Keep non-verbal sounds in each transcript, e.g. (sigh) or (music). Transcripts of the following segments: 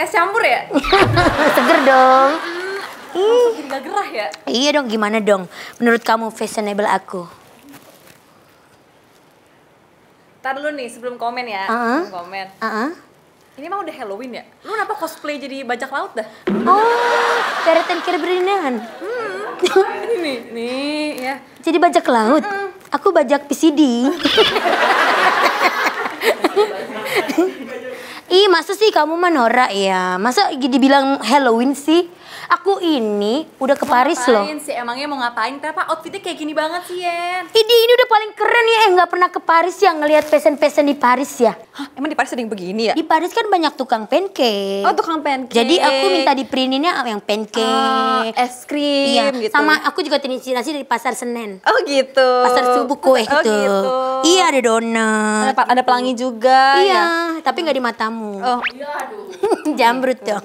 kayak campur ya? (laughs) Seger dong. Hmm, Gak gerah ya? Iya dong, gimana dong? Menurut kamu fashionable aku? Ntar dulu nih, sebelum komen ya. Uh -huh. Sebelum komen. Uh -huh. Ini emang udah Halloween ya? Lu kenapa cosplay jadi bajak laut dah? Oh, karetan kiri berindahan. Hmm. ini (laughs) nih, nih ya. Jadi bajak laut? Mm -mm. Aku bajak PCD. (laughs) Ih masa sih kamu menorak ya? Masa dibilang Halloween sih? Aku ini udah ke Paris loh. Ngapain sih? Emangnya mau ngapain? Kenapa outfitnya kayak gini banget sih, Yen? Ini ini udah paling keren ya. Eh, gak pernah ke Paris ya ngelihat fashion-fashion di Paris ya. Hah, emang di Paris sering begini ya? Di Paris kan banyak tukang pancake. Oh, tukang pancake. Jadi aku minta di printinnya yang ah, pancake. Oh, es krim iya. gitu. Sama aku juga terinspirasi dari Pasar Senen. Oh, gitu. Pasar subuh kue oh, gitu. gitu. Iya, ada donat. Ada, ada pelangi juga. Iya, ya. tapi nggak di matamu. Oh. Iya, aduh. (laughs) jambrut dong.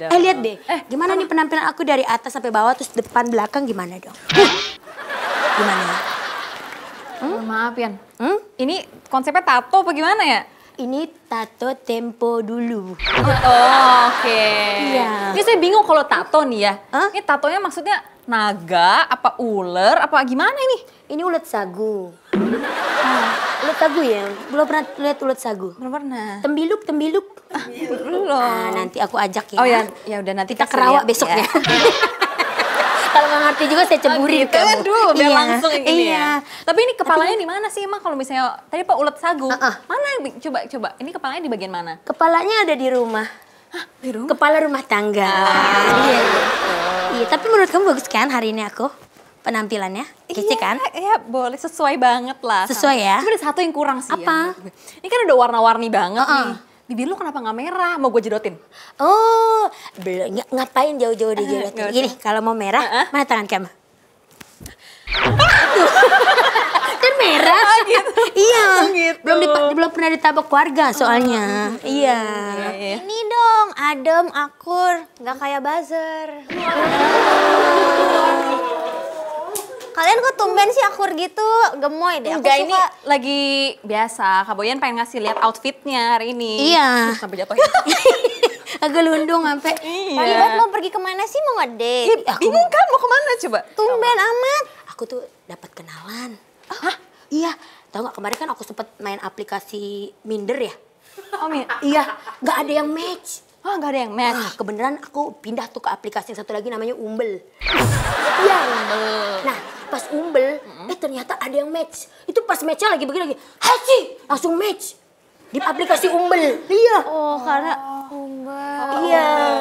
Eh lihat deh, eh. gimana nih penampilan aku dari atas sampai bawah terus depan belakang gimana dong? gimana? Eh, hmm? Maaf Yan, hmm? ini konsepnya tato apa gimana ya? Ini tato tempo dulu. Oh, oke. Okay. Iya. Ini saya bingung kalau tato nih ya. Huh? Ini tatonya maksudnya naga, apa ular, apa gimana ini? Ini ulat sagu. Ah, ulat sagu ya? Belum pernah lihat ulat sagu? Belum pernah. Tembiluk, tembiluk. Ah, belum. Ah, nanti aku ajak ya. Oh ya, ya udah nanti kita kerawak besoknya. Ya. (laughs) kalau nggak ngerti juga saya ceburi oh, gitu. kamu. biar iya, langsung ini iya. ya. Tapi ini kepalanya di mana sih emang kalau misalnya tadi Pak ulat sagu? Uh -uh. Mana coba coba. Ini kepalanya di bagian mana? Kepalanya ada di rumah. Hah, di rumah? Kepala rumah tangga. Ah. Iya. iya. Iya, tapi menurut kamu bagus kan hari ini aku? penampilannya, kece iya, kan? Iya, boleh sesuai banget lah. Sesuai sama. ya. Cuma ada satu yang kurang sih. Ya, Apa? Ya, ini kan udah warna-warni banget uh -uh. nih bibir lu kenapa nggak merah? Mau gue jedotin? Oh, belum. Ngapain jauh-jauh di eh, jodotin? Gini, kalau mau merah, uh -uh. mana tangan kamu? (laughs) kan merah. Oh, gitu. iya. Oh, gitu. Belum belum pernah ditabok warga soalnya. Oh, gitu. iya. iya. iya. Ini dong, adem, akur, nggak kayak buzzer. Kalian kok tumben sih akur gitu, gemoy deh. Aku Enggak, ini lagi biasa. Kak Boyan pengen ngasih lihat outfitnya hari ini. Iya. Sampai jatuh. (laughs) agak lundung sampai. Iya. Tadi mau pergi kemana sih mau ngedate? Ya, bingung kan mau kemana coba? Tumben ya amat. Aku tuh dapat kenalan. Hah? Iya. Tahu nggak kemarin kan aku sempet main aplikasi Minder ya? Oh, min iya. Gak ada yang match. Oh, gak ada yang match. Kebeneran ah, kebenaran aku pindah tuh ke aplikasi yang satu lagi namanya Umbel. Iya, Umbel. Nah, pas Umbel, hmm eh ternyata ada yang match. Itu pas matchnya lagi begini lagi, Haji, langsung match. Di aplikasi Umbel. Iya. Oh, karena Umbel. iya. Umbel.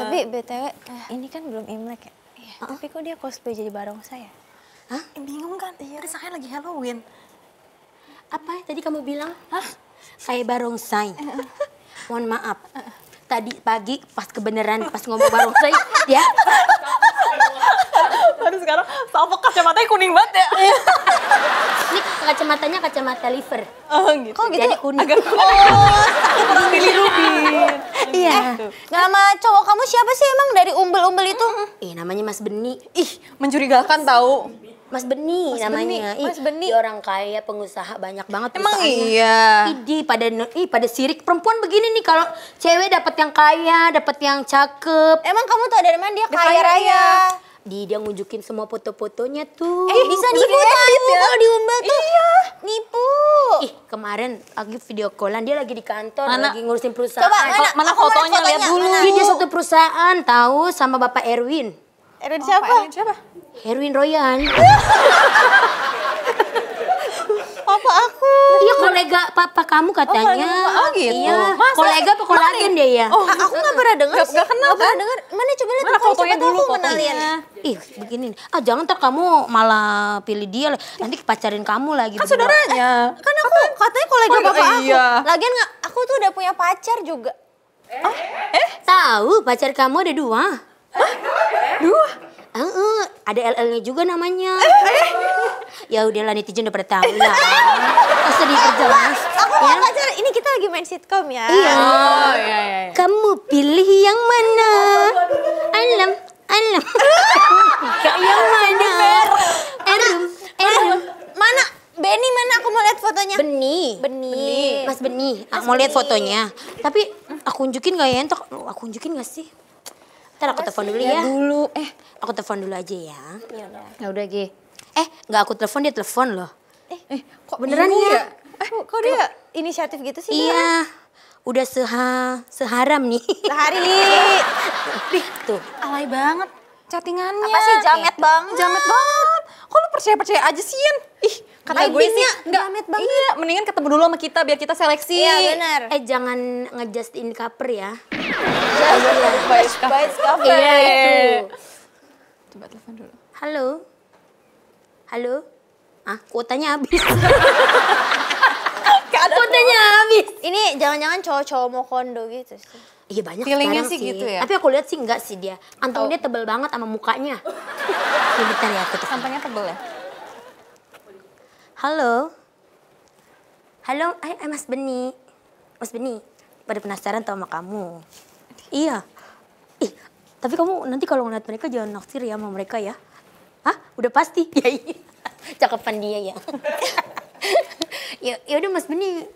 Tapi BTW, eh. ini kan belum Imlek ya? Iya. uh -huh. Tapi kok dia cosplay jadi barong saya? Hah? Bingung kan? Iya. Terus kan saya lagi Halloween. Apa tadi kamu bilang? Hah? Kayak barongsai. Eh, eh. Mohon maaf. Eh, tadi pagi pas kebenaran pas ngomong barongsai, ya. Baru sekarang salvo kacamatanya kuning banget ya. Iya. Ini kacamatanya kacamata liver. Oh gitu. Kok gitu? Jadi kuning. Agak kuning. Oh, pilih Rubin. Iya. Nama cowok kamu siapa sih emang dari umbel-umbel itu? Ih, namanya Mas Beni. Ih, mencurigakan tahu. Mas Beni Mas namanya. Beni. Mas Beni. Ih, orang kaya, pengusaha banyak banget Emang iya. Idi pada ih pada sirik perempuan begini nih kalau cewek dapat yang kaya, dapat yang cakep. Emang kamu tau dari mana dia kaya, kaya raya? Di dia ngunjukin semua foto-fotonya tuh. Eh, bisa nipu ya? kalau diumbar tuh. Iya, nipu. Ih, kemarin lagi video callan dia lagi di kantor mana? lagi ngurusin perusahaan. Coba mana, mana fotonya, lihat dulu. Dia satu perusahaan tahu sama Bapak Erwin. Erwin oh, siapa? Pak Erwin siapa? Erwin Royan. Papa aku. Iya kolega papa kamu oh, katanya. Oh, oh gitu. Iya. Masa? Kolega apa kolagen dia ya? Oh, aku nggak pernah dengar. Nggak kenal kan? Dengar. Mana coba lihat fotonya dulu kenalin. Ih, begini. Ah, jangan ntar kamu malah pilih dia lah. Nanti pacarin kamu lagi. Kan saudaranya. Eh, kan aku Kata, katanya kolega, papa bapak iya. aku. Iya. Lagian aku tuh udah punya pacar juga. Eh? Eh? Tahu pacar kamu ada dua. Dua? Uh, uh, ada LL-nya juga namanya. ya udahlah netizen udah pada tahu lah. Masa diperjelas. Aku mau ya? ini kita lagi main sitkom ya. Iya. Oh, iya, oh iya, iya, iya. Kamu pilih yang mana? Alam, alam. Gak yang mana? Erum, erum. Mana? Benny mana aku mau lihat fotonya? Beni. Beni. Mas Beni, Mas mau lihat fotonya. Tapi aku unjukin gak ya entok? Aku unjukin gak sih? Ntar aku telepon dulu ya. ya. Dulu. Eh, aku telepon dulu aja ya. Ya udah. Ya udah, G. Eh, nggak aku telepon dia telepon loh. Eh, eh kok beneran ya? ya? Eh, kok dia inisiatif gitu sih? Iya. Dia? Udah seha, seharam nih. Sehari. (laughs) Ih, tuh. Alay banget chattingannya. Apa sih jamet eh, banget? Jamet banget. Kok lu percaya-percaya aja sih, Ih, kata gue sih nggak banget iya mendingan ketemu dulu sama kita biar kita seleksi iya benar eh jangan ngejust in cover ya just in (laughs) cover iya itu coba telepon dulu halo halo ah kuotanya habis (laughs) kuotanya habis ini jangan-jangan cowok-cowok mau kondo gitu sih Iya banyak Feelingnya sih, gitu ya. Tapi aku lihat sih enggak sih dia. Antong oh. dia tebel banget sama mukanya. Iya, bentar ya aku tuh. Sampainya tebel ya? Halo. Halo, ay, eh, ay, eh, Mas Beni. Mas Beni, pada penasaran tau sama kamu. Iya. Ih, tapi kamu nanti kalau ngeliat mereka jangan naksir ya sama mereka ya. Hah? Udah pasti. (laughs) Ya iya. Cakepan dia ya. (laughs) ya. ya udah Mas Beni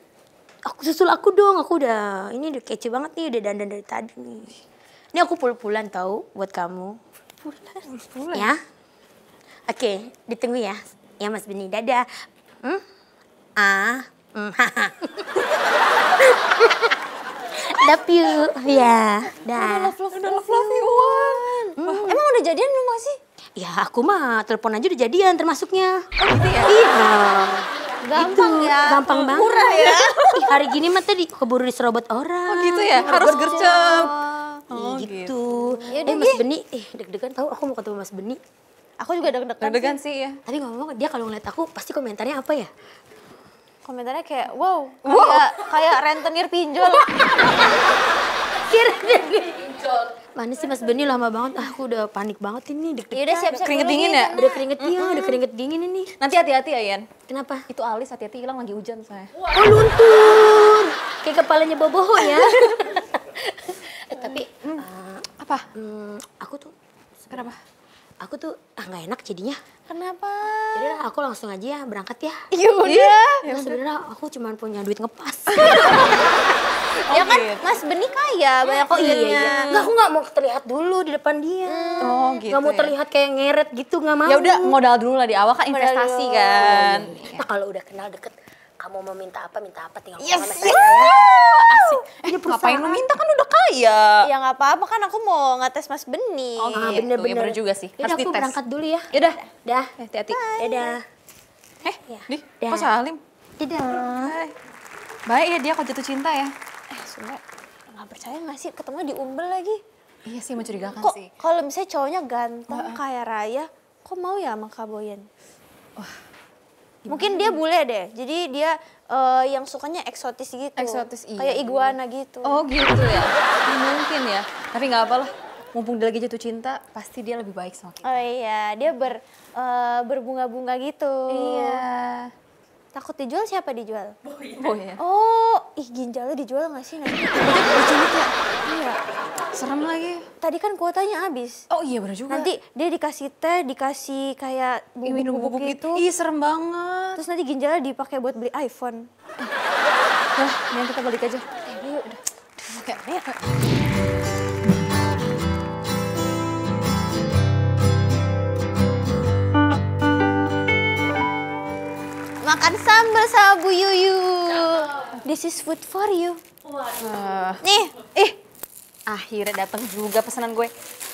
aku susul aku dong aku udah ini udah kece banget nih udah dandan dari tadi nih ini aku pul-pulan tau, buat kamu pul-pulan ya oke ditunggu ya ya Mas Beni dadah Hmm? Ah. Hmm. love you. Ya, dah. Udah love, love, udah love, love you. Hmm. Emang udah jadian belum masih? Ya aku mah telepon aja udah jadian termasuknya. Oh gitu ya? Iya. Gampang gitu. ya. Gampang banget. Murah ya. Ih, hari gini mah tadi keburu diserobot orang. Oh gitu ya? Harus gercep. Oh, gitu. gitu. Ya eh, Mas Beni, eh deg-degan tahu aku mau ketemu Mas Beni. Aku juga deg-degan deg sih. sih ya. Tapi ngomong dia kalau ngeliat aku pasti komentarnya apa ya? Komentarnya kayak wow, wow. kayak kayak rentenir pinjol. rentenir pinjol. Mana sih Mas Beni lama banget, ah, aku udah panik banget ini deg iya Udah siap-siap keringet dingin iya, ya? Iya, udah keringet dingin, mm -hmm. udah keringet dingin ini. Nanti hati-hati ya, Yan. Kenapa? Itu alis hati-hati hilang lagi hujan saya. Wow. Oh, luntur. Kayak kepalanya boboho ya. (laughs) Eh, tapi hmm. uh, apa? Hmm, aku tuh kenapa? aku tuh ah nggak enak jadinya kenapa jadi ya aku langsung aja ya berangkat ya, (laughs) ya iya Ya, sebenarnya aku cuma punya duit ngepas (laughs) Oh ya kan gitu. Mas Beni kaya banyak oh, iya, iya. iya nggak, aku nggak mau terlihat dulu di depan dia. Hmm. Oh gitu. Nggak mau ya. terlihat kayak ngeret gitu nggak ya mau. Ya udah modal dulu lah di awal kan investasi modal kan. Nah kalau udah kenal deket kamu mau minta apa minta apa tinggal yes, sama saya. Asik. Eh, ngapain lu minta kan udah kaya. Ya nggak apa-apa kan aku mau ngetes Mas Beni. Oh, ah, bener bener. juga sih. Yaudah, Harus aku dites. berangkat dulu ya. udah Dah. Eh, hati-hati. Dadah. Eh, ya. di, kok salim? Dadah. Baik ya dia kalau jatuh cinta ya. Eh, sumpah. Nggak percaya nggak sih ketemu di Umbel lagi? Iya sih, mencurigakan kok, Kalau misalnya cowoknya ganteng uh kayak Raya, kok mau ya sama Kak Boyan? Wah. Gimana? Mungkin dia bule deh. Jadi dia uh, yang sukanya eksotis gitu. Eksotis iya. Kayak iya. iguana gitu. Oh gitu ya. Mungkin ya. Tapi nggak apalah. Mumpung dia lagi jatuh cinta, pasti dia lebih baik sama kita. Oh iya, dia ber uh, berbunga-bunga gitu. Iya. Takut dijual siapa dijual? Boy. Oh, iya. Oh, ih ginjalnya dijual nggak sih nanti? ya? Iya. Serem lagi tadi kan kuotanya habis. Oh iya benar juga. Nanti dia dikasih teh, dikasih kayak iya, bubuk, minum bubuk, bubuk itu. Ih serem banget. Terus nanti ginjalnya dipakai buat beli iPhone. Nah, (laughs) nanti kita balik aja. Eh, udah. Oke, Makan sambal sama Bu Yuyu. This is food for you. Uh. Nih, ih, eh. Akhirnya datang juga pesanan gue.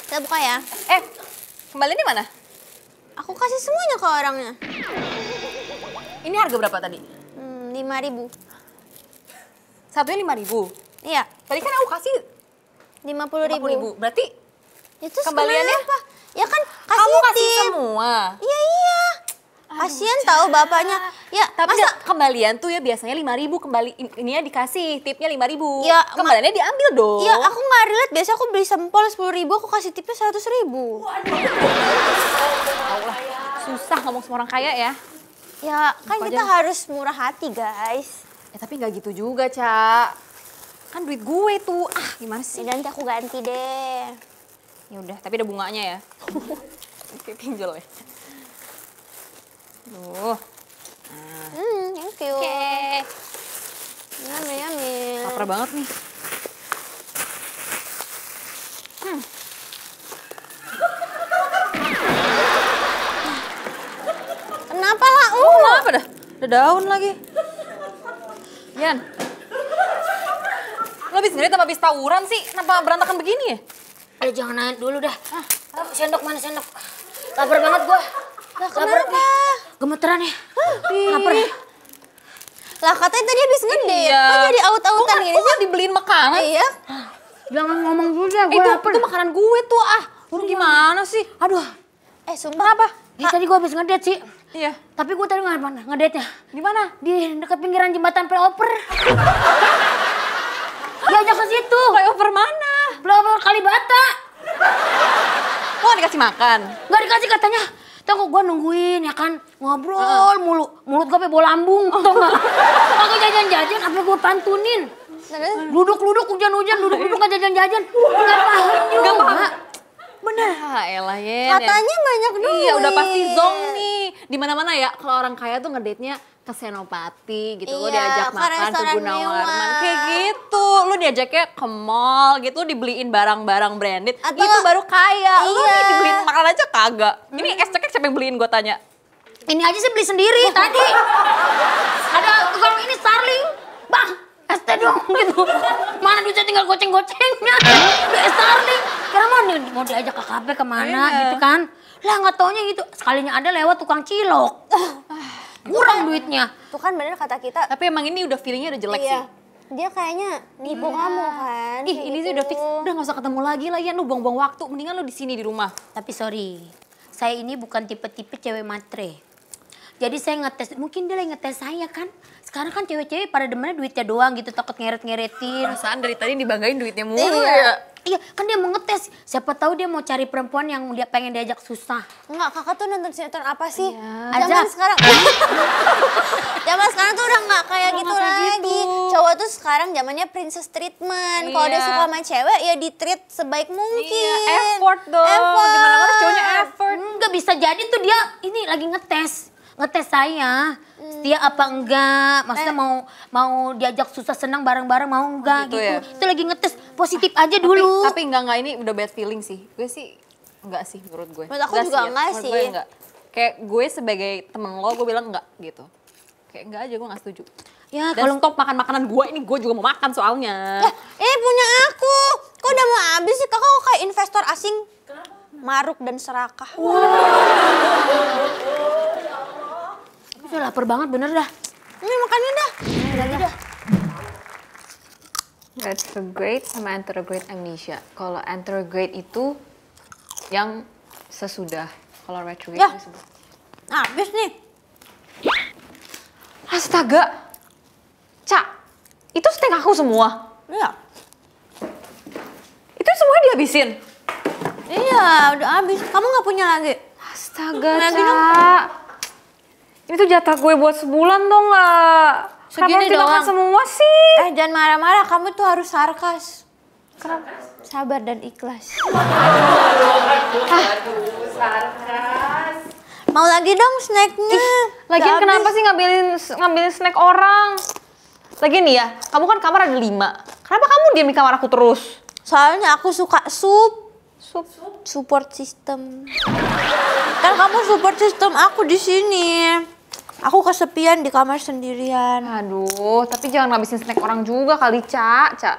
Kita buka ya. Eh, kembali di mana? Aku kasih semuanya ke orangnya. Ini harga berapa tadi? Hmm, ribu. Satunya lima ribu? Iya. Tadi kan aku kasih... lima ribu. ribu. Berarti itu kembaliannya? apa? Ya kan kasih Kamu kasih tim. semua? Iya, iya. Kasian tahu bapaknya. Ya, tapi masa... kembalian tuh ya biasanya lima ribu kembali ini dikasih tipnya lima ribu Ya, kembaliannya diambil dong. Ya, aku nggak relate. Biasa aku beli sempol ribu, aku kasih tipnya seratus ribu Waduh. susah ngomong sama orang kaya ya. Ya, kan kita aja. harus murah hati, guys. Ya, tapi nggak gitu juga, cak. Kan duit gue tuh. Ah, gimana sih? Ya, nanti aku ganti deh. Ya udah, tapi ada bunganya ya. (laughs) Oke, pinjol ya. Tuh. Nah. Hmm, thank you. Oke. Okay. Yummy, yummy. Laper banget nih. Hmm. Kenapa lah? Uh. Oh, apa dah? Ada daun lagi. Yan. Lo habis ngerit apa habis tawuran sih? Kenapa berantakan begini ya? Aduh jangan naik dulu dah. Ah. Sendok mana sendok? Laper banget gua. Lah kenapa? Laper gemeteran ya. Lapar ya? Lah katanya tadi habis gede. Iya. Kok jadi aut-autan gini sih? dibeliin makanan. Iya. Jangan ngomong dulu deh, gue itu, lapar. Itu makanan gue tuh ah. Lu iya. gimana sih? Aduh. Eh sumpah. Kenapa? Eh, tadi gue habis ngedet sih. Iya. Tapi gue tadi nggak ngedetnya. Di mana? Di dekat pinggiran jembatan Dia ajak ke situ. Playoper mana? Playoper Kalibata. Lo gak dikasih makan? Gak dikasih katanya. Tuh kok gue nungguin ya kan ngobrol uh. mulu mulut gue bawa lambung tuh nggak? Aku jajan-jajan apa gue pantunin? Duduk-duduk hujan-hujan duduk-duduk nggak jajan-jajan. Nggak paham juga. Bener. Ah, elah ya. Katanya banyak duit. Iya udah pasti zong nih. Di mana-mana ya kalau orang kaya tuh ngedate-nya ke Senopati gitu, iya, lo diajak makan ke Gunawarman kayak gitu, lo diajaknya ke mall gitu, dibeliin barang-barang branded, Atau, itu baru kaya, iya. lo dibeliin makan aja kagak. Hmm. Ini es cekek siapa yang beliin gue tanya? Ini aja sih beli sendiri (laughs) tadi. Ada kalau ini Starling, bang es teh dong (laughs) gitu. Mana duitnya tinggal goceng-gocengnya. (laughs) Beli Starling. Kira mana mau diajak ke kafe kemana iya. gitu kan. Lah nggak taunya gitu. sekalinya ada lewat tukang cilok. Ah kurang kan- duitnya. Tuh kan bener kata kita. Tapi emang ini udah feelingnya udah jelek iya. sih. Dia kayaknya nipu iya. kamu kan. Ih, ini sih gitu. udah fix. Udah gak usah ketemu lagi lah ya. Lu buang-buang waktu. Mendingan lu di sini di rumah. Tapi sorry, saya ini bukan tipe-tipe cewek matre. Jadi saya ngetes, mungkin dia lagi ngetes saya kan. Sekarang kan cewek-cewek pada demennya duitnya doang gitu, takut ngeret-ngeretin. Perasaan dari tadi dibanggain duitnya mulu iya. ya. Iya, kan dia mau ngetes. Siapa tahu dia mau cari perempuan yang dia pengen diajak susah. Enggak, kakak tuh nonton sinetron apa sih? Iya. Zaman sekarang. (laughs) zaman sekarang tuh udah nggak kayak udah gitu kayak lagi. Gitu. Cowok tuh sekarang zamannya princess treatment. Iya. Kalau dia iya. suka sama cewek ya di-treat sebaik iya, mungkin. Iya, effort dong. Effort. Gimana mana cowoknya effort. Enggak bisa jadi tuh dia ini lagi ngetes ngetes saya setia apa enggak maksudnya eh. mau mau diajak susah senang bareng-bareng mau enggak gitu, gitu. Ya? itu lagi ngetes positif aja dulu tapi, enggak enggak ini udah bad feeling sih gue sih enggak sih menurut gue menurut aku enggak juga sih, ya. enggak ya. sih gue enggak. kayak gue sebagai temen lo gue bilang enggak gitu kayak enggak aja gue nggak setuju ya kalau stop makan makanan gue ini gue juga mau makan soalnya eh, eh punya aku kok udah mau habis sih kakak kok kayak investor asing Maruk dan serakah. Wow. Ya lapar banget bener dah. Ini makannya dah. Ini dah. Retrograde sama anterograde amnesia. Kalau anterograde itu yang sesudah. Kalau retrograde ya. itu Nah, habis nih. Astaga. Cak, itu steak aku semua. Iya. Itu semua dihabisin. Iya, udah habis. Kamu nggak punya lagi. Astaga, lagi Cak. Itu jatah gue buat sebulan dong nggak? Segini Kenapa doang. semua sih? Eh jangan marah-marah, kamu tuh harus sarkas. Kenapa? Sabar dan ikhlas. Mau lagi dong snacknya. Lagi kenapa sih ngambilin ngambilin snack orang? Lagi nih ya, kamu kan kamar ada lima. Kenapa kamu diam di kamar aku terus? Soalnya aku suka sup. Sup. Support system. Kan kamu support system aku di sini. Aku kesepian di kamar sendirian. Aduh, tapi jangan ngabisin snack orang juga kali, Ca. Ca.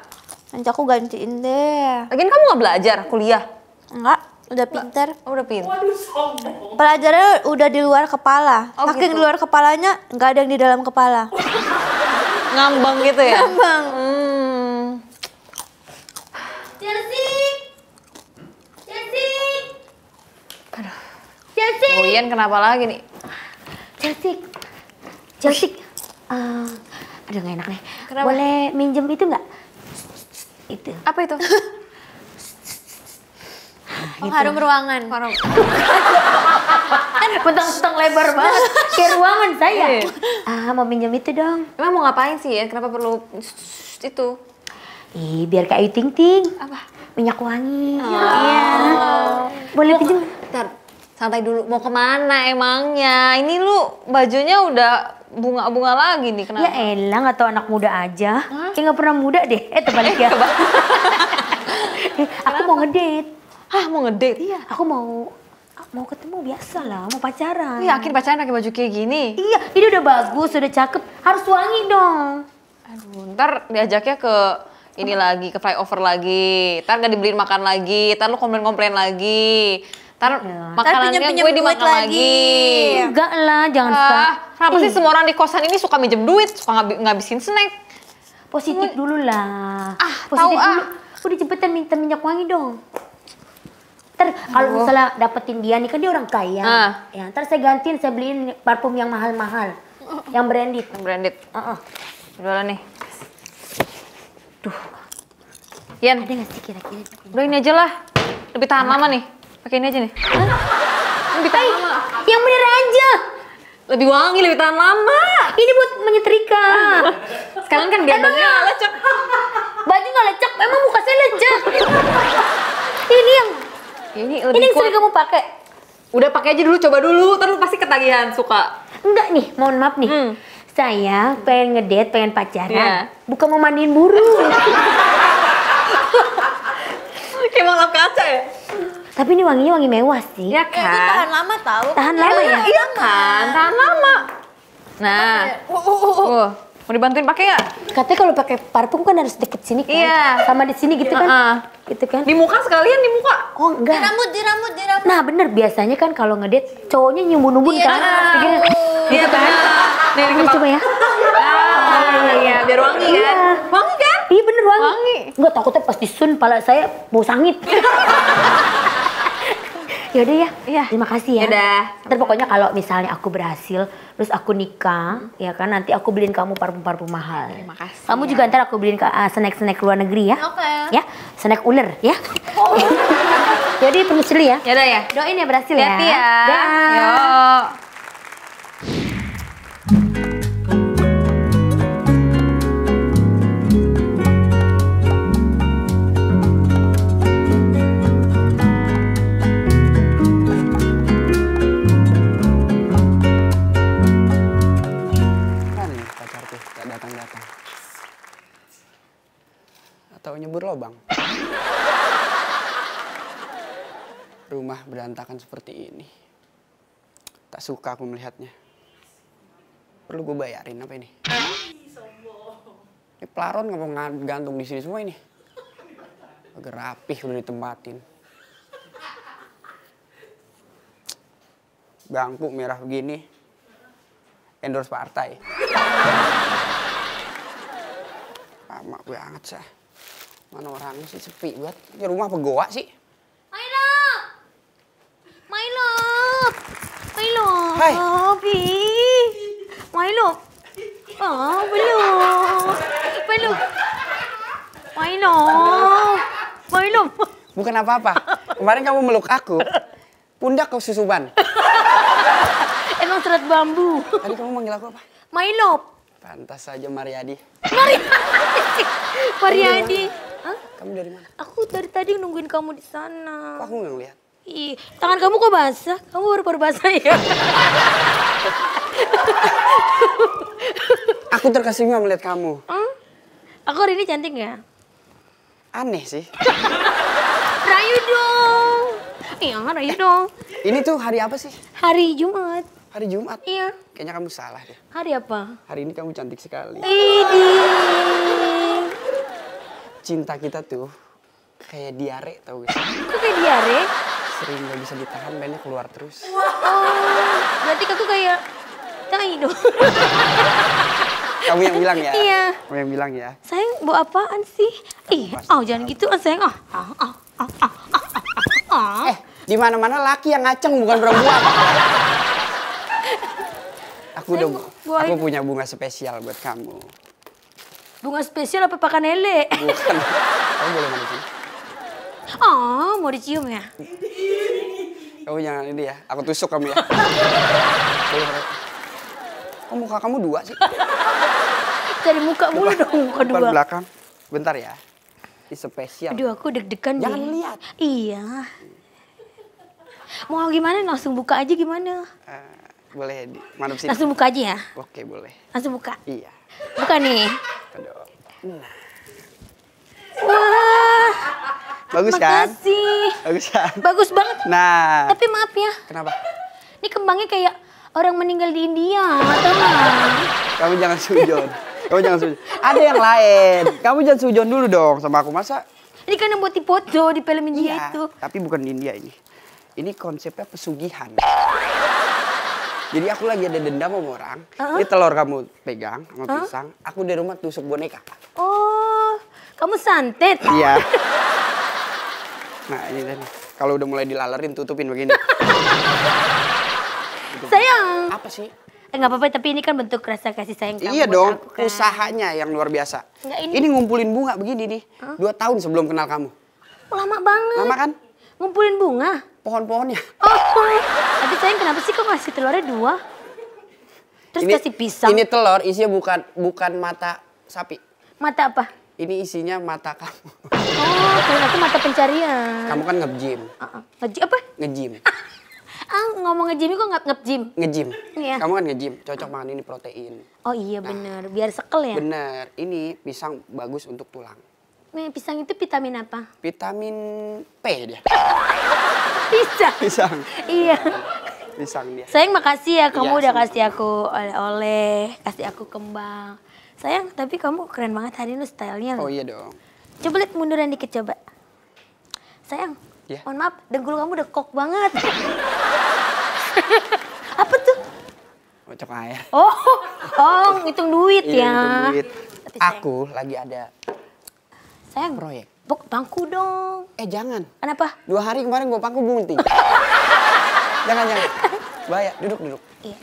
Nanti aku gantiin deh. Lagian kamu nggak belajar kuliah? Enggak, udah pinter. Oh, udah pinter. Waduh, sombong. Pelajarannya udah di luar kepala. Oh, Saking gitu. di luar kepalanya, nggak ada yang di dalam kepala. Ngambang gitu ya? Ngambang. Hmm. Chelsea! Chelsea! Aduh. Chelsea! Boyan kenapa lagi nih? Jaltik. Jaltik. Uh, eh, aduh gak enak nih. Kenapa? Boleh minjem itu nggak? Itu. Apa itu? Ah, oh, gitu. harum ruangan. kan bentang-bentang lebar banget. Kayak ruangan saya. Iya. ah, mau minjem itu dong. Emang mau ngapain sih ya? Kenapa perlu itu? Ih, biar kayak ting-ting. Apa? Minyak wangi. Oh. Iya. Oh. Boleh pinjem? Bentar, santai dulu mau kemana emangnya ini lu bajunya udah bunga-bunga lagi nih ya kenapa? Ya elah nggak tau anak muda aja. Hah? Ya nggak pernah muda deh. Eh terbalik eh, ya. (laughs) eh, aku mau ngedit ah mau ngedit Iya. Aku mau mau ketemu biasa lah, mau pacaran. Iya, yakin pacaran pakai baju kayak gini? Iya, ini udah bagus, udah cakep, harus wangi dong. Aduh, ntar diajaknya ke ini lagi, ke flyover lagi, ntar gak dibeliin makan lagi, ntar lu komplain-komplain lagi. Ntar makanannya gue dimakan lagi. lagi. Enggak lah, jangan uh, Kenapa sih semua orang di kosan ini suka minjem duit, suka ngab ngabisin snack? Positif dulu lah. Ah, positif tahu, dulu. Ah. Udah cepetan minta minyak wangi dong. Ntar kalau oh. misalnya dapetin dia nih kan dia orang kaya. Uh. Ya, ntar saya gantiin, saya beliin parfum yang mahal-mahal. Yang branded. Yang branded. Uh -uh. Udah nih. Duh. Yan. Ada gak sih kira-kira? Udah ini aja lah. Lebih tahan lama nih. Pakai ini aja nih. Hah? Lebih tahan lama. Yang bener aja. Lebih wangi, lebih tahan lama. Ini buat menyetrika. (laughs) Sekarang kan biar bajunya nggak lecek. Baju nggak lecek, emang muka saya lecek. ini yang ini lebih ini yang sering kamu pakai. Udah pakai aja dulu, coba dulu, terus pasti ketagihan, suka. Enggak nih, mohon maaf nih. Hmm. Saya pengen ngedate, pengen pacaran. Yeah. Bukan mau mandiin burung. (laughs) Kayak malam kaca ya? Tapi ini wanginya wangi mewah sih. Ya kan? Ya, tahan lama tahu. Tahan lama iya, ya? Iya kan, tahan lama. Nah. Uh, uh, uh, uh. Mau dibantuin pakai nggak? Katanya kalau pakai parfum kan harus deket sini kan. Iya. Sama di sini gitu kan. Uh, gitu kan. Di muka sekalian di muka. Oh enggak. Di rambut, di rambut, di rambut. Nah bener biasanya kan kalau ngedit cowoknya nyumbun-nyumbun kan. Iya. Iya kan. Iya, gitu kan? Nih, Ini coba ya. Ah, iya, biar wangi kan? iya. kan. Wangi kan? Iya bener wangi. Wangi. Enggak takutnya pas disun pala saya bau sangit. (laughs) Yaudah ya. Iya. Terima kasih ya. Yaudah. Ntar pokoknya kalau misalnya aku berhasil, terus aku nikah, ya kan nanti aku beliin kamu parfum-parfum mahal. Terima kasih. Kamu ya. juga ntar aku beliin uh, snack-snack luar negeri ya. Oke. Okay. Ya, snack ular ya. Oh. (laughs) Jadi permisi ya. udah ya. Doain ya berhasil Yati ya. Hati ya. Dah. Yo. atau nyebur lobang? Rumah berantakan seperti ini. Tak suka aku melihatnya. Perlu gue bayarin apa ini? Ini pelaron mau gantung di sini semua ini. Agak rapih udah ditempatin. Bangku merah begini. Endorse partai. gue anget sih. Mana orangnya sih sepi banget. Di rumah apa goa sih. My love. My love. My love. Hai. Bi. My love. Oh, belum. Belum. My love. My love. Bukan apa-apa. Kemarin kamu meluk aku. Pundak kau susuban. Emang serat bambu. Tadi kamu manggil aku apa? My love. Pantas saja Mariadi. Mariadi. Mariadi. Kamu dari mana? Aku dari tadi nungguin kamu di sana. Kok aku nggak lihat. Ih, tangan kamu kok basah? Kamu baru-baru basah ya? aku terkesima melihat kamu. Hmm? Aku hari ini cantik ya? Aneh sih. rayu dong. Iya, rayu dong. Ini tuh hari apa sih? Hari Jumat. Hari Jumat? Iya. Kayaknya kamu salah deh. Hari apa? Hari ini kamu cantik sekali. Idi cinta kita tuh kayak diare tau gak? Kok kayak diare? Sering gak bisa ditahan, banyak keluar terus. Wow, oh, berarti aku kayak tai dong. Kamu yang bilang ya? Iya. Kamu yang bilang ya? Sayang, bawa apaan sih? Ih, oh jangan gitu, oh, sayang. Oh oh, oh, oh, oh, oh, oh, oh, oh, Eh, di mana mana laki yang ngaceng bukan perempuan. aku sayang, udah, aku punya bunga spesial buat kamu bunga spesial apa pakan lele? Bukan. (laughs) Kamu boleh sih? Oh, mau dicium ya? Kamu jangan ini ya, aku tusuk kamu ya. (laughs) Kok muka kamu dua sih? Cari muka mulu dong, muka dua. belakang. Bentar ya. Ini spesial. Aduh, aku deg-degan Jangan lihat. Iya. Mau gimana? Langsung buka aja gimana? Uh, boleh, di, Langsung buka aja ya? Oke, boleh. Langsung buka? Iya. Bukan nih. Nah. Wah. Bagus kan? Makasih. kan? Bagus kan? Bagus banget. Nah. Tapi maaf ya. Kenapa? Ini kembangnya kayak orang meninggal di India, teman. Kamu jangan sujon. Kamu jangan sujon. Ada yang lain. Kamu jangan sujon dulu dong sama aku. Masa? Ini kan yang buat dipoto di film India iya, itu. Tapi bukan di India ini. Ini konsepnya pesugihan. Jadi aku lagi ada dendam sama orang. Uh-huh. Ini telur kamu pegang sama uh-huh. Aku di rumah tusuk boneka. Oh, kamu santet? Iya. nah ini tadi. Kalau udah mulai dilalerin tutupin begini. (laughs) Sayang. Apa sih? Eh nggak apa-apa tapi ini kan bentuk rasa kasih sayang kamu. Iya dong, aku, kan? usahanya yang luar biasa. Enggak, ini... ini ngumpulin bunga begini nih. Huh? Dua tahun sebelum kenal kamu. Lama banget. Lama kan? Ngumpulin bunga? pohon-pohonnya. Oh, tapi sayang kenapa sih kok ngasih telurnya dua? Terus ini, kasih pisang. Ini telur isinya bukan bukan mata sapi. Mata apa? Ini isinya mata kamu. Oh, kalau itu mata pencarian. Kamu kan nge-gym. Uh ah, -uh. Ah. Nge apa? Nge-gym. (laughs) ah, ngomong nge-gym kok nggak nge-gym? Nge-gym. Yeah. Kamu kan nge-gym, cocok makan ini protein. Oh iya nah, bener, biar sekel ya? Bener, ini pisang bagus untuk tulang. nih pisang itu vitamin apa? Vitamin P dia. (laughs) Pisang. (laughs) Pisang. Iya. Pisang dia. Sayang makasih ya kamu ya, udah kasih aku oleh-oleh, kasih aku kembang. Sayang, tapi kamu keren banget hari ini stylenya. Oh iya dong. Coba lihat munduran dikit coba. Sayang, ya. mohon maaf, dengkul kamu udah kok banget. (laughs) Apa tuh? cocok air. Oh, oh ngitung duit iya, ya. Iya, ngitung duit. aku lagi ada Sayang. proyek. Bok pangku dong. Eh jangan. Kenapa? Dua hari kemarin gue pangku bunting. (laughs) jangan jangan. Bahaya, duduk duduk. Iya.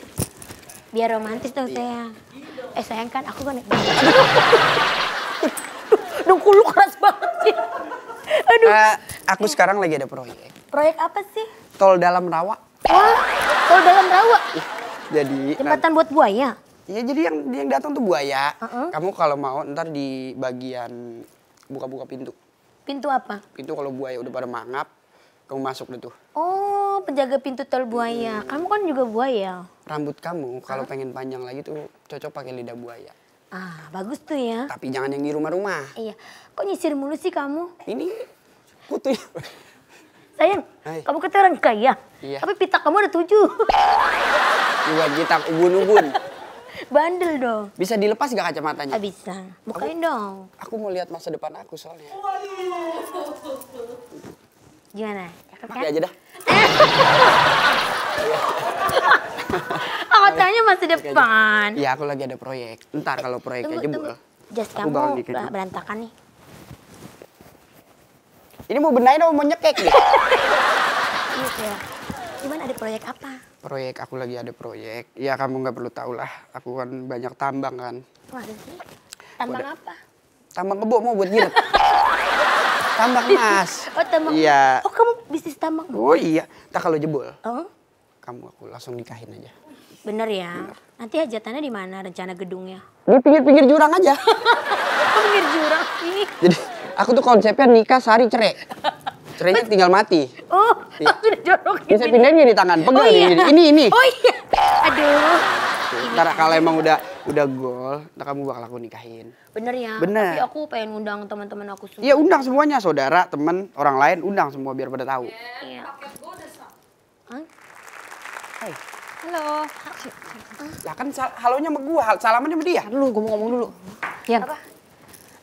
Biar romantis dong sayang. Eh sayang kan aku kan. (laughs) Dengkul lu keras banget sih. Aduh. Uh, aku sekarang lagi ada proyek. Proyek apa sih? Tol dalam rawa. Oh, tol dalam rawa? Jadi. Eh, jembatan buat buaya? Iya jadi yang yang datang tuh buaya. Uh -uh. Kamu kalau mau ntar di bagian buka-buka pintu. Pintu apa? Pintu kalau buaya udah pada mangap, kamu masuk deh tuh. Oh, penjaga pintu tol buaya. Hmm. Kamu kan juga buaya. Rambut kamu kalau pengen panjang lagi tuh cocok pakai lidah buaya. Ah, bagus tuh ya. Tapi jangan yang di rumah-rumah. Iya. Kok nyisir mulu sih kamu? Ini kutu. Sayang, Hai. kamu kata orang kaya. Iya. Tapi pita kamu ada tujuh. Buat kita ubun-ubun bandel dong. Bisa dilepas gak kacamatanya? Ah, bisa. Bukain aku, dong. Aku mau lihat masa depan aku soalnya. Gimana? Kan? (laughs) Pakai aja dah. Awatanya masa depan. Iya, aku lagi ada proyek. Ntar kalau proyeknya jebol. Jas kamu berantakan nih. Ini mau benain atau mau nyekek nih? Iya, Gimana ada proyek apa? proyek aku lagi ada proyek ya kamu nggak perlu tahu lah aku kan banyak tambang kan tambang apa tambang kebo mau buat gilet (laughs) tambang emas oh tambang iya oh kamu bisnis tambang oh iya tak kalau jebol oh? kamu aku langsung nikahin aja bener ya bener. nanti hajatannya di mana rencana gedungnya di pinggir-pinggir jurang aja (laughs) pinggir jurang ini jadi aku tuh konsepnya nikah sari cerai (laughs) Trenya tinggal mati. Oh, ini iya. dijorokin. Bisa pindahin gini tangan, oh pegang oh, iya. ini, ini, ini. Oh iya. Aduh. Ntar kalau emang udah udah gol, ntar kamu bakal aku nikahin. Bener ya? Bener. Tapi aku pengen undang teman-teman aku semua. Iya undang semuanya, saudara, teman, orang lain, undang semua biar pada tahu. Iya. Yeah. Hai. Halo. Lah kan halonya sama gua, salamannya sama dia. Dulu, gua mau ngomong dulu. Yan. Apa?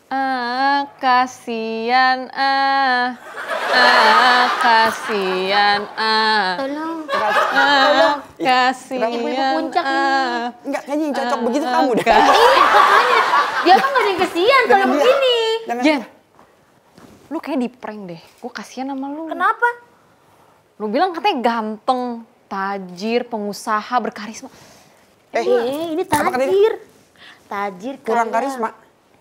Ah, kasihan ah. Ah, kasihan ah. Tolong. Ah, Tolong. Kasihan. Ibu-ibu puncak ah. Enggak, kayaknya yang cocok ah, begitu ah, kamu deh. Iya, makanya. Dia tuh gak ada yang kasihan kalau begini. Jen, ya. lu kayak di prank deh. Gue kasihan sama lu. Kenapa? Lu bilang katanya ganteng, tajir, pengusaha, berkarisma. Eh, eh ini tajir. Tajir, kurang karisma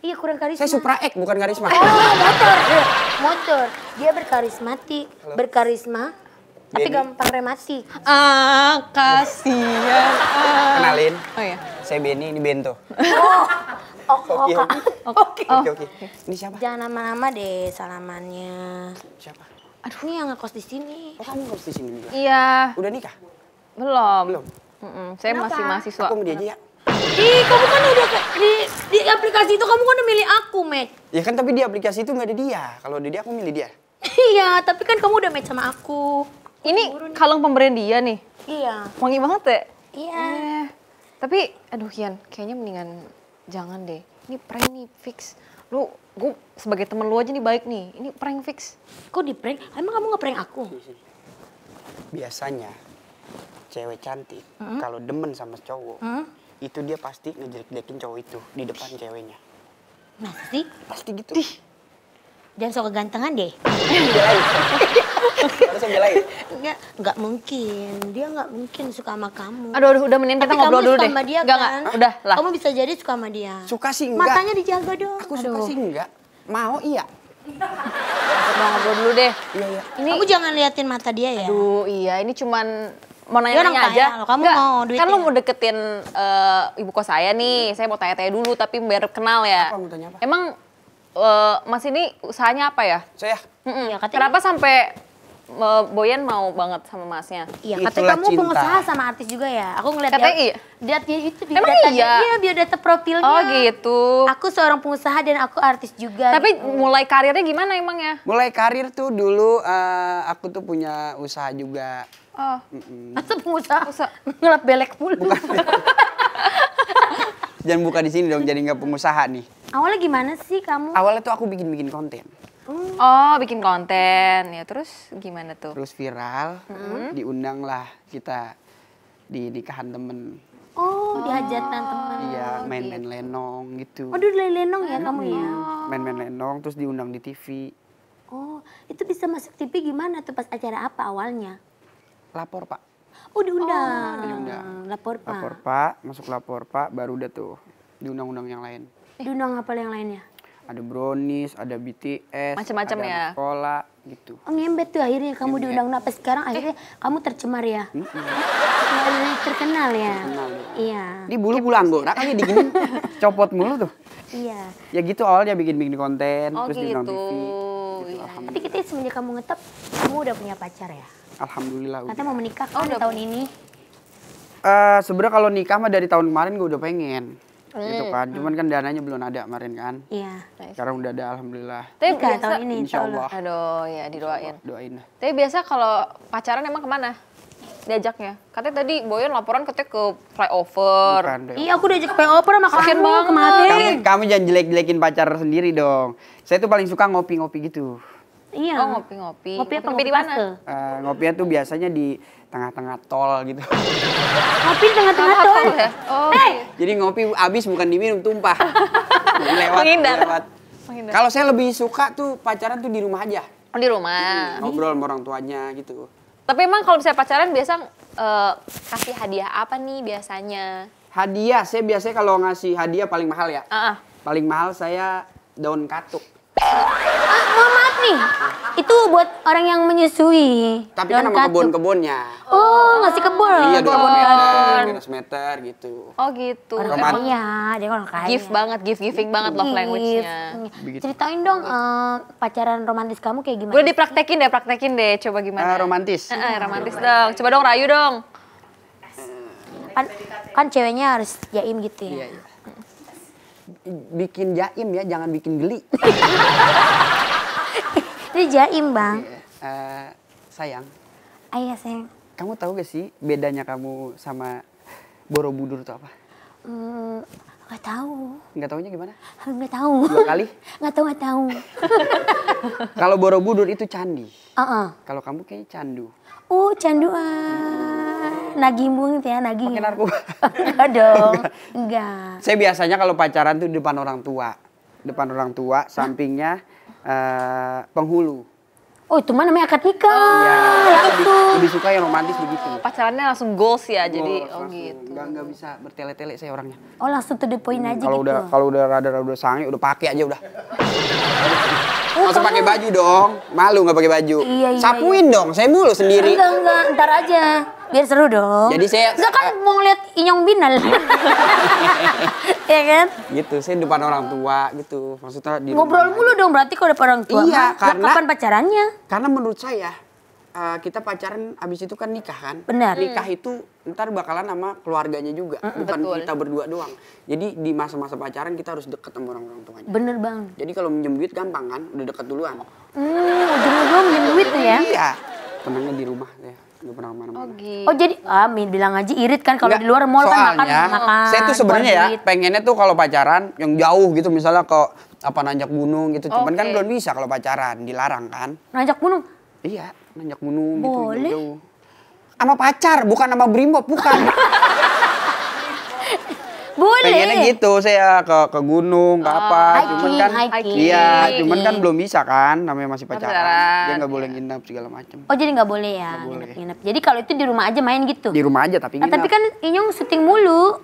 Iya kurang karisma. Saya Supra X bukan karisma. Oh motor, iya, motor. Dia berkarismatik, berkarisma, tapi gampang remasi. Ah, kasihan. Kenalin. Oh iya. Saya Benny, ini Bento. Oh. Oke, oke. Oke, oke. Ini siapa? Jangan nama-nama deh salamannya. Siapa? Aduh, ini yang ngekos di sini. Oh, kamu ngekos di sini juga? Iya. Udah nikah? Belum. Belum. Mm -mm. Saya Kenapa? masih mahasiswa. Aku mau diajak ya. Ih, kamu kan udah di, di aplikasi itu kamu kan udah milih aku, Mac. Ya kan tapi di aplikasi itu nggak ada dia. Kalau ada dia aku milih dia. Iya, tapi kan kamu udah match sama aku. Ini kalung pemberian dia nih. Iya. Wangi banget ya? Iya. Eh, tapi, aduh Kian, kayaknya mendingan jangan deh. Ini prank nih, fix. Lu, gue sebagai temen lu aja nih baik nih. Ini prank fix. Kok di prank? Emang kamu nggak prank aku? Biasanya, cewek cantik, -hmm. kalau demen sama cowok, -hmm itu dia pasti ngejelek-jelekin cowok itu di depan ceweknya. Masa sih? Pasti gitu. Dih. Jangan sok kegantengan deh. Enggak, enggak mungkin. Dia enggak mungkin suka sama kamu. Aduh, aduh udah mending kita ngobrol dulu deh. kamu sama dia enggak, kan? Enggak, udah lah. Kamu bisa jadi suka sama dia. Suka sih enggak. Matanya dijaga dong. Aku aduh. suka sih enggak. Mau iya. Mau ngobrol dulu deh. Iya, iya. Ini... Kamu jangan liatin mata dia ya. Aduh, iya. Ini cuman mau iya, nanya-nanya aja. Kaya, kamu Nggak, mau duit Kan lo ya? mau deketin uh, ibu kos saya nih, saya mau tanya-tanya dulu tapi biar kenal ya. Apa, mau tanya apa? Emang uh, Mas ini usahanya apa ya? Saya? Mm -mm. ya Kenapa sampai Boyan mau banget sama masnya. Iya, Tapi kamu cinta. pengusaha sama artis juga ya. Aku ngeliat KTI. Dia, iya. dia itu di Emang data iya? Dia, data profilnya. Oh gitu. Aku seorang pengusaha dan aku artis juga. Tapi gitu. mulai karirnya gimana emang ya? Mulai karir tuh dulu uh, aku tuh punya usaha juga. Oh. Mm -mm. pengusaha? Ngelap belek mulu. Bukan. (laughs) Jangan buka di sini dong, jadi nggak pengusaha nih. Awalnya gimana sih kamu? Awalnya tuh aku bikin-bikin konten. Oh, bikin konten ya. Terus gimana tuh? Terus viral, hmm. lah kita di nikahan temen. Oh, oh di hajatan temen. Iya, oh, main-main gitu. lenong gitu. Oh, dulu lenong ya kamu ya? Main-main lenong, terus diundang di TV. Oh, itu bisa masuk TV gimana tuh pas acara apa awalnya? Lapor, Pak. Oh, diundang. Oh, diundang. Lapor, Pak. Lapor, Pak. Masuk lapor, Pak. Baru udah tuh diundang-undang yang lain. Diundang apa yang lainnya? ada brownies, ada BTS, macam-macam ya. Sekolah gitu. Oh, ngembet tuh akhirnya kamu diundang apa sekarang eh. akhirnya eh. kamu tercemar ya. Hmm? terkenal, terkenal ya. Terkenal. Ya. Iya. Ini bulu bulu anggora kayaknya digini (laughs) copot mulu tuh. Iya. Ya gitu awalnya bikin-bikin konten oh, terus gitu. diundang TV. Gitu, iya. iya. Tapi kita semenjak kamu ngetep, kamu udah punya pacar ya? Alhamdulillah. Kata mau menikah kan tahun ini? Uh, Sebenarnya kalau nikah mah dari tahun kemarin gue udah pengen hmm. gitu eh, kan eh. cuman kan dananya belum ada kemarin kan iya sekarang udah ada alhamdulillah tapi biasa ini insya Allah aduh ya didoain doain tapi biasa kalau pacaran emang kemana diajaknya katanya tadi Boyan laporan katanya ke flyover Bukan, deh. iya aku diajak ke flyover sama kamu banget. kemarin kamu, kamu jangan jelek-jelekin pacar sendiri dong saya tuh paling suka ngopi-ngopi gitu Iya. Oh ngopi-ngopi. Ngopi apa ngopi, ngopi di mana? Uh, eh, ngopinya tuh biasanya di tengah-tengah tol gitu. Ngopi tengah-tengah tol. tol ya? Oh. Hey. Jadi ngopi habis bukan diminum tumpah. lewat, Menghindar. lewat. Kalau saya lebih suka tuh pacaran tuh di rumah aja. Oh, di rumah. Hmm, ngobrol sama orang tuanya gitu. Tapi emang kalau saya pacaran biasa uh, kasih hadiah apa nih biasanya? Hadiah, saya biasanya kalau ngasih hadiah paling mahal ya. Uh -uh. Paling mahal saya daun katuk. Ah, nih. Itu buat orang yang menyusui. Tapi kan sama kebun-kebunnya. Oh, ngasih kebun. Iya, 2 meter, minus meter gitu. Oh gitu. Orang Roman. dia orang kaya. Gift banget, gift giving banget love language-nya. Ceritain dong uh, pacaran romantis kamu kayak gimana? Boleh dipraktekin deh, praktekin deh. Coba gimana? Uh, romantis. uh, romantis dong. Coba dong rayu dong. Kan, kan ceweknya harus jaim gitu ya. Iya, iya bikin jaim ya, jangan bikin geli. (laughs) Itu jaim, Bang. Uh, sayang. Ayah, iya, sayang. Kamu tahu gak sih bedanya kamu sama Borobudur itu apa? Hmm, Gak tahu. Gak tahunya gimana? Gak tahu. Dua kali? (laughs) Gak tahu, gak tahu. (laughs) Kalau Borobudur itu candi. Uh -uh. Kalau kamu kayaknya candu. uh, canduan. Nagih ya, nagih. Pakai narkoba. Enggak (laughs) dong. Enggak. Saya biasanya kalau pacaran tuh depan orang tua. Depan orang tua, sampingnya uh, penghulu. Oh itu mana namanya akad nikah. Oh, Lebih, lebih suka yang romantis begitu. Oh, pacarannya langsung goals ya, goals, jadi oh, langsung. oh gitu. Gak, gak bisa bertele-tele saya orangnya. Oh langsung to the point hmm, aja kalau gitu. Udah, kalau udah rada-rada udah sange, udah pakai aja udah. Oh, langsung pakai baju dong, malu nggak pakai baju. Iya, iya, Sapuin iya. dong, saya mulu sendiri. Enggak enggak, ntar aja biar seru dong. Jadi saya Saya kan eh. mau ngeliat Inyong Binal. (laughs) Iya kan? Gitu, saya depan orang tua gitu. Maksudnya di Ngobrol mulu dong berarti kalau depan orang tua. Iya, kan? karena kapan pacarannya? Karena menurut saya eh, kita pacaran abis itu kan nikah kan? Benar. Hmm. Nikah itu ntar bakalan sama keluarganya juga, bukan kita berdua doang. Jadi di masa-masa pacaran kita harus deket sama orang-orang tuanya. Bener bang. Jadi kalau minjem duit gampang kan, udah deket duluan. Hmm, udah duluan minjem duit ya? Iya, tenangnya di rumah ya nggak pernah kemana-mana. Oh, gitu. oh jadi amin bilang aja irit kan kalau di luar mall kan makan makan. Saya tuh sebenarnya ya pengennya tuh kalau pacaran yang jauh gitu misalnya ke apa nanjak gunung gitu. Cuman okay. kan belum bisa kalau pacaran dilarang kan. Nanjak gunung? Iya nanjak gunung gitu, Boleh. gitu jauh. Sama pacar bukan sama brimob bukan. (laughs) Boleh. Pengennya gitu saya ke ke gunung, ke apa. Hiking, cuman kan hiking. Iya, cuman kan belum bisa kan namanya masih pacaran. Dia nggak boleh nginep segala macam. Oh, jadi nggak boleh ya nginep-nginep. Jadi kalau itu di rumah aja main gitu. Di rumah aja tapi ah, nginep. Nah, tapi kan Inyong syuting mulu.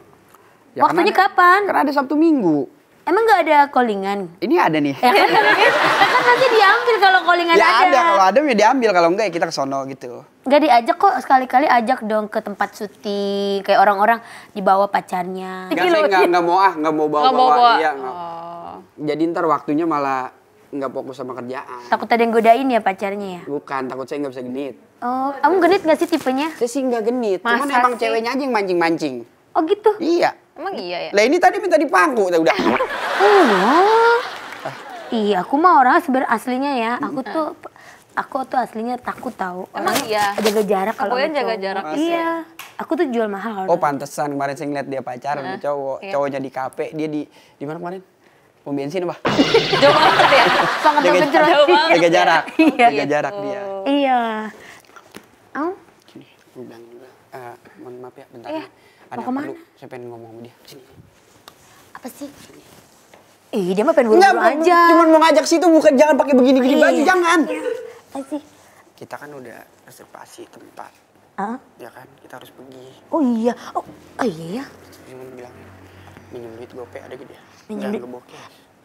Ya, Waktunya karena, kapan? Karena ada Sabtu Minggu. Emang gak ada callingan? Ini ada nih. Ya, kan, kan? Ya, kan nanti diambil kalau callingan ya, ada. ada. Kalau ada ya diambil, kalau enggak ya kita ke sono gitu. Gak diajak kok, sekali-kali ajak dong ke tempat syuting. Kayak orang-orang dibawa pacarnya. Gak, saya gak, gak mau ah, gak mau bawa-bawa. Iya, oh. Jadi ntar waktunya malah nggak fokus sama kerjaan. Takut ada yang godain ya pacarnya ya? Bukan, takut saya nggak bisa genit. Oh, kamu genit nggak sih tipenya? Saya sih nggak genit, Masa cuman sih? emang ceweknya aja yang mancing-mancing. Oh gitu? Iya. Emang iya ya? Lah ini tadi minta dipangku udah. oh, Iya, aku mah orang sebenarnya aslinya ya. Aku tuh aku tuh aslinya takut tahu. Emang iya. Jaga jarak kalau Aku jaga jarak. Iya. Aku tuh jual mahal kalau. Oh, pantesan kemarin saya ngeliat dia pacaran sama cowok. Iya. Cowoknya di kafe, dia di di mana kemarin? Pom bensin apa? (laughs) Jauh banget ya. Sangat jauh ya? jarak. Jaga iya. jarak. Jaga jarak dia. Iya. Oh. Gini, udah. bilang ah, mohon maaf ya bentar. Iya. Ada Mau kemana? Perlu saya pengen ngomong sama dia. Sini. Apa sih? Sini. Ih, dia mah pengen buru aja. Cuman mau ngajak situ bukan jangan pakai begini-gini iya. baju, jangan. Iya. Apa sih? Kita kan udah reservasi tempat. Uh? Ya kan, kita harus pergi. Oh iya, oh, oh iya ya. Iya. Cuman bilang, minum duit gope ada ya. Minum duit? gope.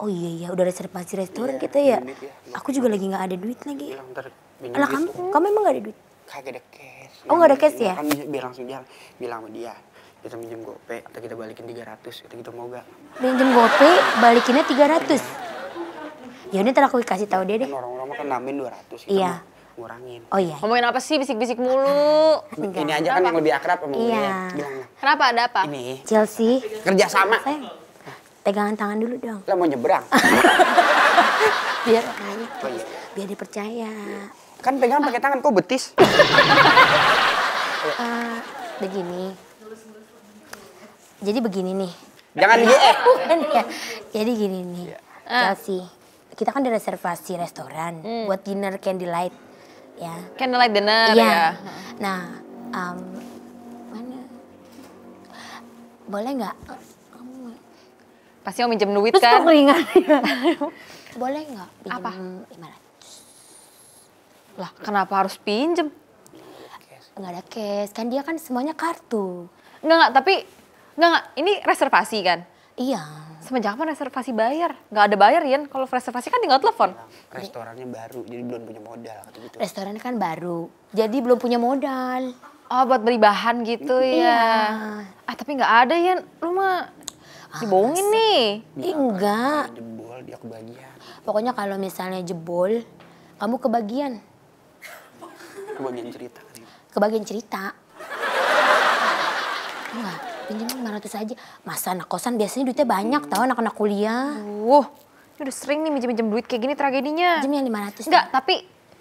Oh iya iya, udah reservasi restoran iya, kita ya. Minit, ya. Aku juga lagi nggak ada duit lagi. Bilang ntar Alah, kamu, kamu emang nggak ada duit? Kagak ada cash. Oh nggak ada cash ya? Kan biar langsung jalan, bilang sama dia kita minjem gope atau kita balikin 300 itu kita mau gitu, gak minjem gope balikinnya 300 ya udah ntar aku kasih tahu dia kan deh orang-orang kan nambahin 200 iya ngurangin oh iya ngomongin apa sih bisik-bisik mulu Enggak. (laughs) ini aja kan kenapa? yang lebih akrab sama iya. bilang kenapa ada apa ini Chelsea kerja Sayang. Eh, pegangan tangan dulu dong lah mau nyebrang (laughs) biar makanya oh, iya. biar dipercaya kan pegangan pakai tangan kok betis uh, begini jadi begini nih. Jangan dia. Eh. ya. Jadi gini nih. Yeah. Chelsea, kita kan di reservasi restoran hmm. buat dinner candlelight ya. Candlelight dinner ya. ya. Nah, um, mana? Boleh nggak? Pasti mau minjem duit kan? Terus (laughs) ya. Boleh nggak pinjem Apa? 500? Lah, kenapa harus pinjem? Nggak ada cash, kan dia kan semuanya kartu. Nggak nggak tapi Enggak, enggak. Ini reservasi kan? Iya. Semenjak kapan reservasi bayar? Nggak ada bayar, Yan. Kalau reservasi kan tinggal telepon. Iya, restorannya baru, jadi belum punya modal. Gitu. -gitu. Restorannya kan baru, jadi belum punya modal. Oh, buat beli bahan gitu ya? Iya. Ah, tapi nggak ada, Yan. Lu mah ah, dibohongin ah, nih. Dia enggak. Jebol, dia kebagian. Pokoknya kalau misalnya jebol, kamu kebagian. Kebagian cerita. Kebagian cerita. Enggak, pinjam gratis saja Masa anak kosan biasanya duitnya banyak tau anak-anak kuliah. Uh, udah sering nih minjem-minjem duit kayak gini tragedinya. Minjem yang 500. Enggak, tapi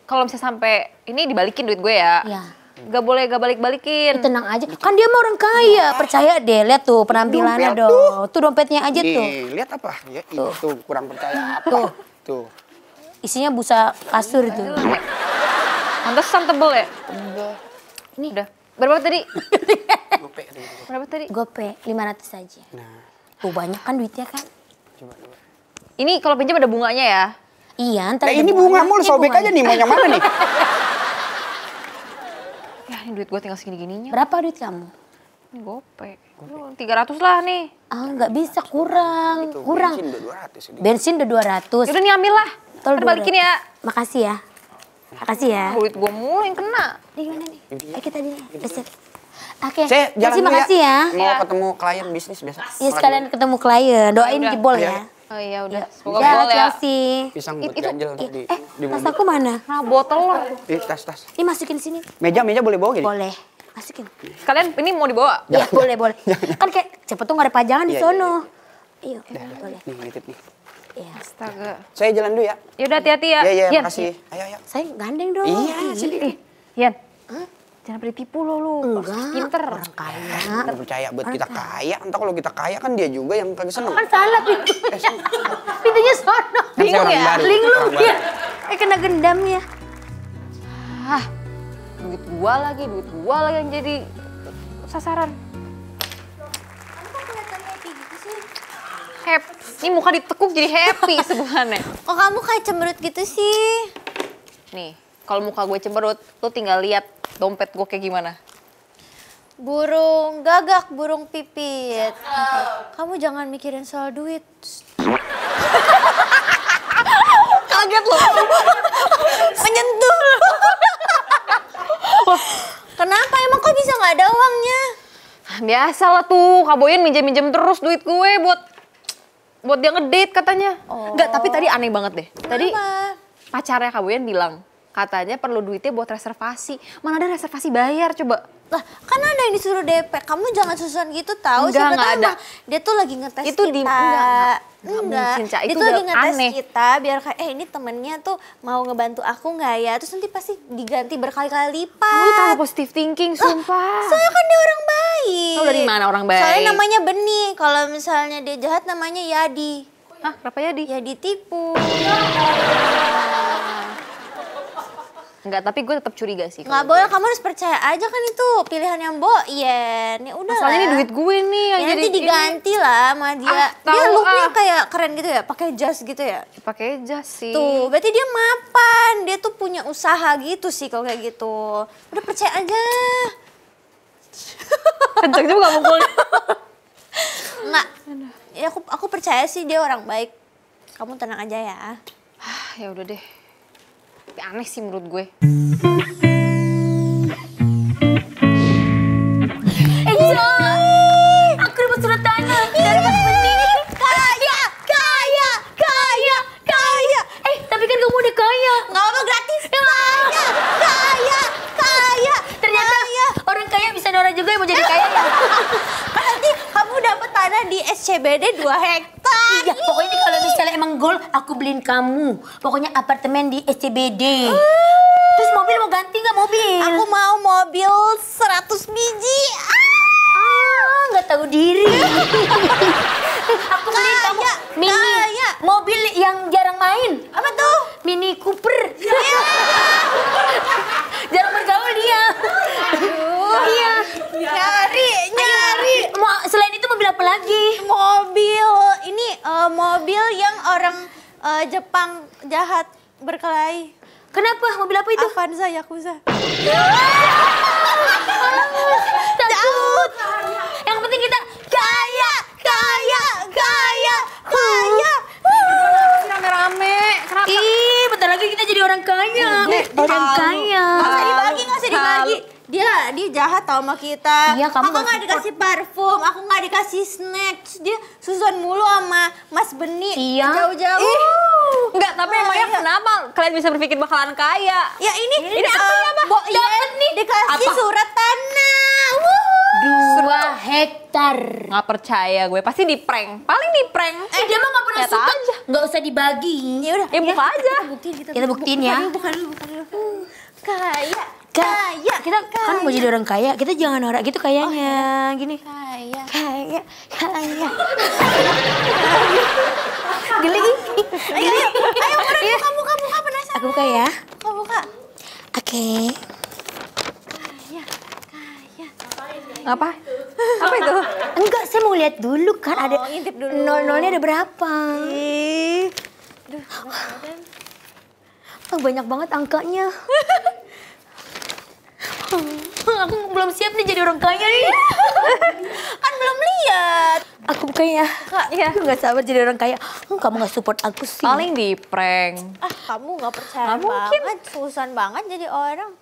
kalau misalnya sampai ini dibalikin duit gue ya. Iya. Gak boleh gak balik-balikin. Ya, tenang aja. Kan dia mah orang kaya. Ya. Percaya deh, lihat tuh penampilannya Dompet dong. Tuh. tuh dompetnya aja Nih, tuh. Lihat apa? Ya tuh. itu kurang percaya apa. Tuh. tuh. Isinya busa kasur itu. Pantesan tebel ya? Tebel. Ini udah. Berapa tadi? (laughs) Gope gitu. Berapa tadi? Gope, 500 aja. Nah. Oh banyak kan duitnya kan? Coba, coba. Ini kalau pinjam ada bunganya ya? Iya, ntar nah, ini bunga mulu, sobek aja nih, mau yang mana nih? (laughs) ya, ini duit gue tinggal segini-gininya. Berapa duit kamu? Gope. Tiga ratus lah nih. Ah, nggak bisa, kurang. Itu, kurang. Bensin udah dua ratus. Bensin udah dua ratus. Yaudah nih ambil lah. Tolong balikin ya. Makasih ya. Makasih ya. Kulit gue mulu yang kena. Di gimana nih? Ayo kita di sini. Oke. Okay. Saya jalan Terima kasih ya. ya. Mau iya. ketemu klien bisnis biasa. Iya, sekalian ketemu klien. Doain di jebol iya. ya. Oh iya udah. Iya. Ya, Semoga ya, ya. Pisang buat It, itu, ganjel i, di, eh, di tas aku mana? Nah, botol loh. Ih, tas tas. Ini masukin sini. Meja meja boleh bawa gini? Boleh. Masukin. Kalian ini mau dibawa? Iya, boleh boleh. (laughs) kan kayak cepet tuh gak ada pajangan di sono. Iya, boleh. Nih, nitip nih. Iya. Astaga. Saya jalan dulu ya. Yaudah hati-hati ya. Iya, iya, makasih. Ayo, ayo. Saya gandeng dong. Iya, sini. Iya. Hah? Jangan pada tipu lo lu. Enggak. Pinter. Orang kaya. Kita ya, percaya buat kita kaya. Entah kalau kita kaya kan dia juga yang kagak seneng. Kan salah pintu. Eh, Pintunya sono. Kan Bingung ya. linglung lu dia. Eh kena gendam ya. Hah. duit gua lagi, duit gua lagi yang jadi sasaran. Happy. Ini muka ditekuk jadi happy sebenarnya Kok kamu kayak cemberut gitu sih? Nih, kalau muka gue cemberut, lo tinggal lihat dompet gue kayak gimana. Burung gagak, burung pipit. Kamu jangan mikirin soal duit. Kaget loh. Menyentuh. Kenapa emang kok bisa nggak ada uangnya? Biasa lah tuh, Kaboyin minjem-minjem terus duit gue buat buat dia ngedate katanya. Oh. Enggak, tapi tadi aneh banget deh. Tadi Kenapa? pacarnya Kaboyin bilang, katanya perlu duitnya buat reservasi. Mana ada reservasi bayar coba. Lah, kan ada yang disuruh DP. Kamu jangan susun gitu tahu. Enggak, Siapa enggak tahu ada. Emang, dia tuh lagi ngetes itu kita. Di, enggak, enggak, enggak. Mungkin, itu, Dia itu tuh lagi ngetes aneh. kita biar kayak eh ini temennya tuh mau ngebantu aku nggak ya? Terus nanti pasti diganti berkali-kali lipat. Kamu tahu positive thinking, sumpah. Lah, soalnya kan dia orang baik. Tahu dari mana orang baik? Soalnya namanya Benih. Kalau misalnya dia jahat namanya Yadi. Hah, kenapa Yadi? Yadi tipu. oh. Enggak, tapi gue tetap curiga sih. Enggak boleh, gitu. kamu harus percaya aja kan itu pilihan yang Iya, ini udah soalnya ini duit gue nih yang ya, jadi nanti diganti ini. lah sama dia. Ah, dia looknya ah. kayak keren gitu ya, pakai jas gitu ya. Pakai jas sih. Tuh, berarti dia mapan. Dia tuh punya usaha gitu sih kalau kayak gitu. Udah percaya aja. (laughs) Kenceng juga mukul. Enggak. Ya aku aku percaya sih dia orang baik. Kamu tenang aja ya. Ah, ya udah deh tapi aneh sih menurut gue. Eh, Angel, iya. aku dapat surat tanah dari Mas Penting. Kaya, kaya, kaya, kaya. Eh, tapi kan kamu udah kaya. Nggak apa gratis. Kaya, kaya, kaya. Ternyata kaya. orang kaya bisa Nora juga yang mau jadi kaya ya. (laughs) tanah di SCBD 2 hektar. Iya, pokoknya nih kalau misalnya emang gol, aku beliin kamu. Pokoknya apartemen di SCBD. Ah. Terus mobil mau ganti nggak mobil? Aku mau mobil 100 biji. Ah, nggak tahu diri. (laughs) aku beliin kamu mini kaya. mobil yang jarang main. Apa tuh? Mini Cooper. Ya, Cooper. (laughs) mobil apa lagi? Mobil. Ini uh, mobil yang orang uh, Jepang jahat berkelahi. Kenapa? Mobil apa itu? Avanza Yakuza. (laughs) Takut. Yang penting kita kaya, kaya, kaya, kaya. Rame-rame. Kenapa? Ih, bentar lagi kita jadi orang kaya. Orang kaya. Nggak usah dibagi, nggak usah dibagi dia dia jahat tau sama kita. Iya, kamu aku nggak dikasih parfum, aku nggak dikasih snack. dia susun mulu sama Mas Beni iya. jauh-jauh. Enggak, uh. tapi oh, emangnya iya. kenapa kalian bisa berpikir bakalan kaya? Ya ini ini, ini apa ya, Mbak? Dapat nih dikasih apa? surat tanah. Wuh. Dua hektar. Nggak percaya gue, pasti di prank. Paling di prank. Eh, dia mah nggak pernah suka. Aja. Nggak usah dibagi. Ya udah. Ya, buka aja. Kita buktiin, kita, kita buktiin ya. Bukan, bukan, bukan. Uh. Kaya kaya kita kaya. kan mau jadi orang kaya kita jangan norak gitu kayaknya oh, iya. gini kaya kaya kaya (laughs) geli ayo ayo ayo buka iya. buka buka penasaran aku buka ya buka buka oke okay. kaya kaya apa apa itu enggak saya mau lihat dulu kan oh, ada intip dulu nol nolnya ada berapa Ih. Duh, banyak banget angkanya (laughs) aku belum siap nih jadi orang kaya nih. (laughs) kan belum lihat. Aku bukannya. Kak, ya. Aku gak sabar jadi orang kaya. Hm, kamu gak support aku sih. Paling di prank. Ah, kamu gak percaya gak banget. Mungkin. Susan banget jadi orang.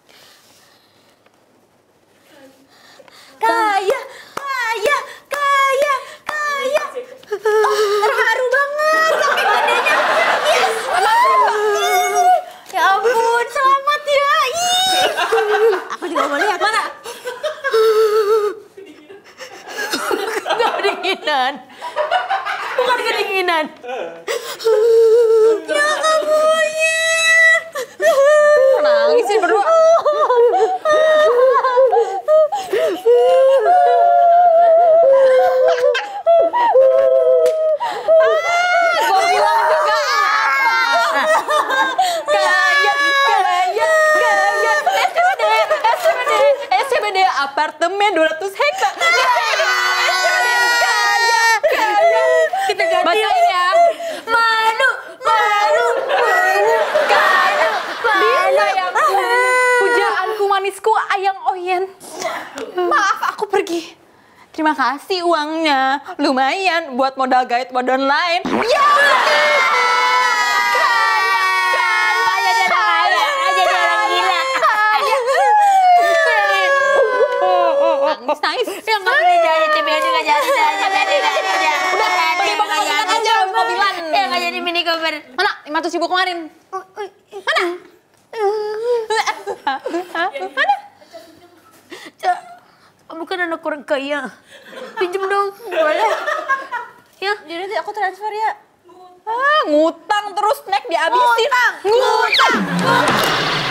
Kaya, kaya, kaya, kaya. Oh, terharu banget. Sampai gedenya. Yes. (laughs) Ya ampun, aku juga mau ya, lihat mana Gak kedinginan bukan kedinginan ya ya nangis sih berdua ah (laughs) apartemen 200 hektar. Kita ganti ya. Manu, manu, manu, kaya, bisa Pujaanku manisku ayang oyen. Maaf aku pergi. Terima kasih uangnya. Lumayan buat modal gaet badan lain. Ya! 100 ribu kemarin. Oh, oh, eh. Mana? Mana? Cak, kamu kan anak orang kaya. Pinjem dong, boleh. Ya, jadi aku transfer ya. Ah, ngutang terus, Nek dihabisin. Ngutang! Ngutang! ngutang.